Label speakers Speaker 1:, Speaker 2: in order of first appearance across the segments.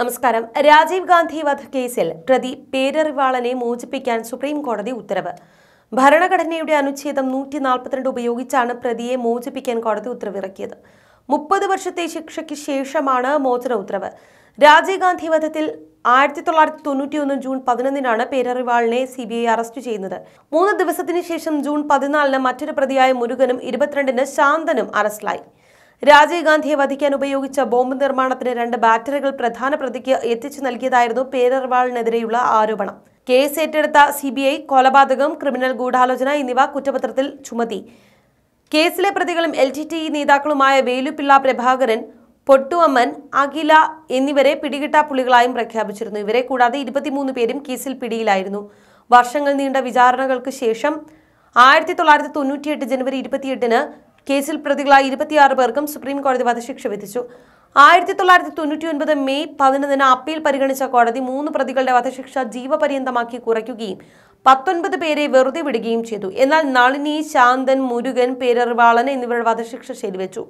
Speaker 1: നമസ്കാരം രാജീവ് ഗാന്ധി വധക്കേസിൽ പ്രതി പേരറിവാളനെ മോചിപ്പിക്കാൻ സുപ്രീം കോടതി ഉത്തരവ് ഭരണഘടനയുടെ അനുച്ഛേദം നൂറ്റി നാൽപ്പത്തിരണ്ട് ഉപയോഗിച്ചാണ് പ്രതിയെ മോചിപ്പിക്കാൻ കോടതി ഉത്തരവിറക്കിയത് മുപ്പത് വർഷത്തെ ശിക്ഷയ്ക്ക് ശേഷമാണ് മോചന ഉത്തരവ് രാജീവ് ഗാന്ധി വധത്തിൽ ആയിരത്തി തൊള്ളായിരത്തി തൊണ്ണൂറ്റിയൊന്ന് ജൂൺ പതിനൊന്നിനാണ് പേരറിവാളിനെ സി ബി ഐ അറസ്റ്റ് ചെയ്യുന്നത് മൂന്ന് ദിവസത്തിന് ശേഷം ജൂൺ പതിനാലിന് മറ്റൊരു പ്രതിയായ മുരുകനും ഇരുപത്തിരണ്ടിന് ശാന്തനും അറസ്റ്റിലായി രാജീവ്ഗാന്ധിയെ വധിക്കാൻ ഉപയോഗിച്ച ബോംബ് നിർമ്മാണത്തിന് രണ്ട് ബാറ്ററികൾ പ്രധാന പ്രതിക്ക് എത്തിച്ചു നൽകിയതായിരുന്നു പേരർവാളിനെതിരെയുള്ള ആരോപണം കേസ് ഏറ്റെടുത്ത സിബിഐ കൊലപാതകം ക്രിമിനൽ ഗൂഢാലോചന എന്നിവ കുറ്റപത്രത്തിൽ ചുമത്തി കേസിലെ പ്രതികളും എൽ ടി ടി നേതാക്കളുമായ വേലുപിള്ള പ്രഭാകരൻ പൊട്ടുവമ്മൻ അഖില എന്നിവരെ പിടികിട്ട പുളികളായും പ്രഖ്യാപിച്ചിരുന്നു ഇവരെ കൂടാതെ ഇരുപത്തിമൂന്ന് പേരും കേസിൽ പിടിയിലായിരുന്നു വർഷങ്ങൾ നീണ്ട വിചാരണകൾക്ക് ശേഷം ആയിരത്തി തൊള്ളായിരത്തി തൊണ്ണൂറ്റിയെട്ട് ജനുവരി ഇരുപത്തിയെട്ടിന് കേസിൽ പ്രതികളായ ഇരുപത്തിയാറ് പേർക്കും സുപ്രീം കോടതി വധശിക്ഷ വിധിച്ചു ആയിരത്തി തൊള്ളായിരത്തി തൊണ്ണൂറ്റി ഒൻപത് മെയ് പതിനൊന്നിന് അപ്പീൽ പരിഗണിച്ച കോടതി മൂന്ന് പ്രതികളുടെ വധശിക്ഷ ജീവപര്യന്തമാക്കി കുറയ്ക്കുകയും പത്തൊൻപത് പേരെ വെറുതെ വിടുകയും ചെയ്തു എന്നാൽ നളിനി ശാന്തൻ മുരുകൻ പേരറിവാളൻ എന്നിവരുടെ വധശിക്ഷ ശരിവച്ചു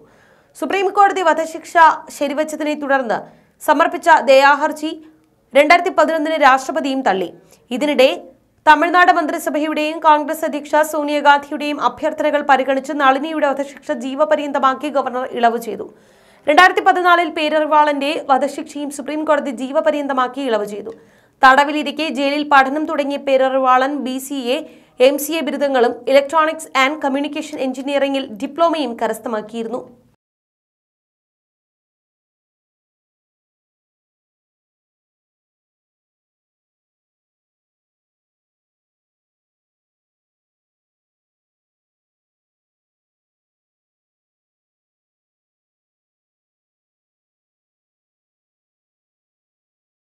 Speaker 1: സുപ്രീം കോടതി വധശിക്ഷ ശരിവച്ചതിനെ തുടർന്ന് സമർപ്പിച്ച ദയാഹർജി രണ്ടായിരത്തി പതിനൊന്നിന് രാഷ്ട്രപതിയും തള്ളി ഇതിനിടെ തമിഴ്നാട് മന്ത്രിസഭയുടെയും കോൺഗ്രസ് അധ്യക്ഷ സോണിയാഗാന്ധിയുടെയും അഭ്യർത്ഥനകൾ പരിഗണിച്ച് നളിനിയുടെ വധശിക്ഷ ജീവപര്യന്തമാക്കി ഗവർണർ ഇളവ് ചെയ്തു രണ്ടായിരത്തി പതിനാലിൽ പേരറിവാളന്റെ വധശിക്ഷയും സുപ്രീം കോടതി ജീവപര്യന്തമാക്കി ഇളവ് ചെയ്തു തടവിലിരിക്കെ ജയിലിൽ പഠനം തുടങ്ങിയ Perarivalan B C A M C A ബിരുദങ്ങളും ഇലക്ട്രോണിക്സ് ആൻഡ് കമ്മ്യൂണിക്കേഷൻ എഞ്ചിനീയറിംഗിൽ ഡിപ്ലോമയും കരസ്ഥമാക്കിയിരുന്നു